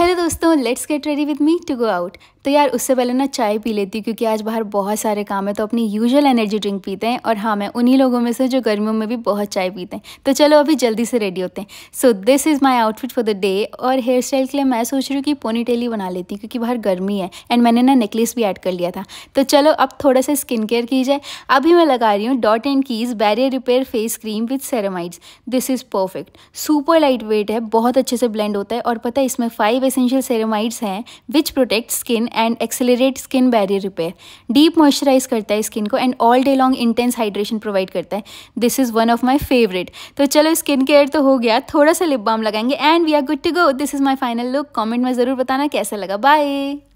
hello दोस्तों let's get ready with me to go out तो यार उससे पहले ना चाय पी लेती हूँ क्योंकि आज बाहर बहुत सारे काम है तो अपनी यूजुअल एनर्जी ड्रिंक पीते हैं और हाँ मैं उन्हीं लोगों में से जो गर्मियों में भी बहुत चाय पीते हैं तो चलो अभी जल्दी से रेडी होते हैं so this is my outfit for the day और हेयर स्टाइल के लिए मैं सोच रही हूँ कि पोनी टेली बना लेती हूँ क्योंकि बाहर गर्मी है एंड मैंने ना नेकलेस भी ऐड कर लिया था तो चलो अब थोड़ा सा स्किन केयर की जाए अभी मैं लगा रही हूँ dot and keys barrier repair face cream with ceramides this is perfect super light weight है बहुत अच्छे से ब्लेंड होता है और पता है इसमें फाइव एसेंशियल सेरेमाइड्स हैं which protect skin and accelerate skin barrier repair deep moisturize करता है स्किन को and all day long intense hydration provide करता है this is one of my favourite तो चलो स्किन केयर तो हो गया थोड़ा सा लिप बाम लगाएंगे and we are good to go this is my final look comment में ज़रूर बताना कैसा लगा बाय